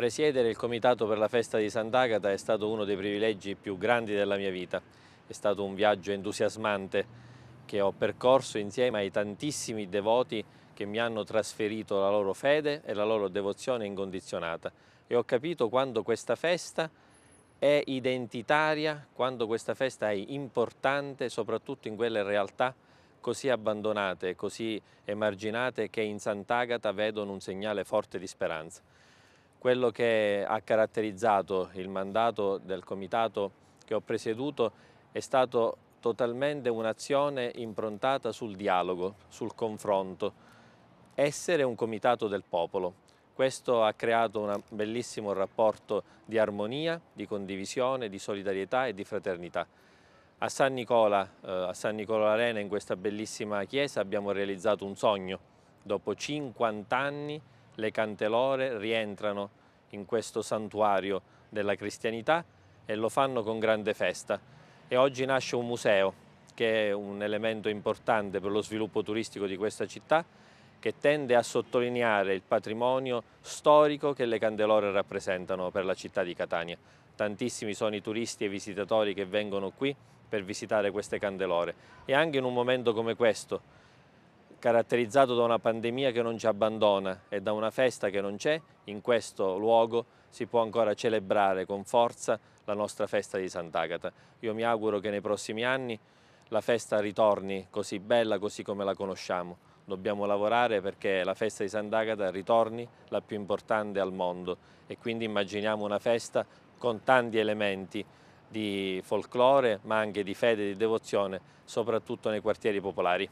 Presiedere il Comitato per la Festa di Sant'Agata è stato uno dei privilegi più grandi della mia vita. È stato un viaggio entusiasmante che ho percorso insieme ai tantissimi devoti che mi hanno trasferito la loro fede e la loro devozione incondizionata. E ho capito quando questa festa è identitaria, quando questa festa è importante, soprattutto in quelle realtà così abbandonate, così emarginate, che in Sant'Agata vedono un segnale forte di speranza. Quello che ha caratterizzato il mandato del comitato che ho presieduto è stato totalmente un'azione improntata sul dialogo, sul confronto, essere un comitato del popolo. Questo ha creato un bellissimo rapporto di armonia, di condivisione, di solidarietà e di fraternità. A San Nicola, eh, a San Nicola Arena, in questa bellissima chiesa, abbiamo realizzato un sogno. Dopo 50 anni le cantelore rientrano in questo santuario della cristianità e lo fanno con grande festa. E oggi nasce un museo che è un elemento importante per lo sviluppo turistico di questa città che tende a sottolineare il patrimonio storico che le candelore rappresentano per la città di Catania. Tantissimi sono i turisti e i visitatori che vengono qui per visitare queste candelore e anche in un momento come questo caratterizzato da una pandemia che non ci abbandona e da una festa che non c'è, in questo luogo si può ancora celebrare con forza la nostra festa di Sant'Agata. Io mi auguro che nei prossimi anni la festa ritorni così bella, così come la conosciamo. Dobbiamo lavorare perché la festa di Sant'Agata ritorni la più importante al mondo e quindi immaginiamo una festa con tanti elementi di folklore ma anche di fede e di devozione, soprattutto nei quartieri popolari.